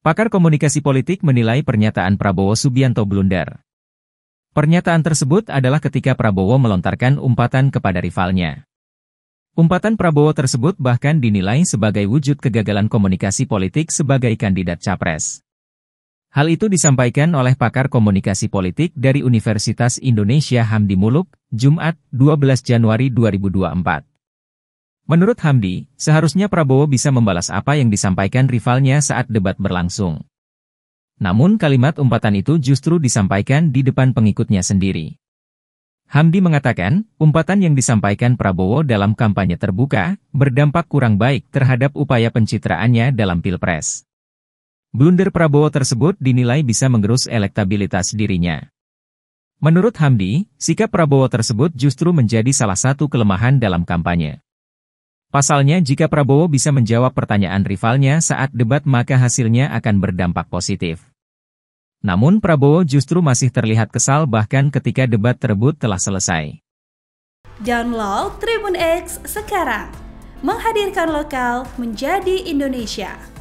Pakar komunikasi politik menilai pernyataan Prabowo Subianto blunder. Pernyataan tersebut adalah ketika Prabowo melontarkan umpatan kepada rivalnya. Umpatan Prabowo tersebut bahkan dinilai sebagai wujud kegagalan komunikasi politik sebagai kandidat capres. Hal itu disampaikan oleh pakar komunikasi politik dari Universitas Indonesia Hamdi Muluk, Jumat, 12 Januari 2024. Menurut Hamdi, seharusnya Prabowo bisa membalas apa yang disampaikan rivalnya saat debat berlangsung. Namun kalimat umpatan itu justru disampaikan di depan pengikutnya sendiri. Hamdi mengatakan, umpatan yang disampaikan Prabowo dalam kampanye terbuka, berdampak kurang baik terhadap upaya pencitraannya dalam Pilpres. Blunder Prabowo tersebut dinilai bisa menggerus elektabilitas dirinya. Menurut Hamdi, sikap Prabowo tersebut justru menjadi salah satu kelemahan dalam kampanye. Pasalnya jika Prabowo bisa menjawab pertanyaan rivalnya saat debat maka hasilnya akan berdampak positif. Namun Prabowo justru masih terlihat kesal bahkan ketika debat tersebut telah selesai. Download Tribun X sekarang. Menghadirkan lokal menjadi Indonesia.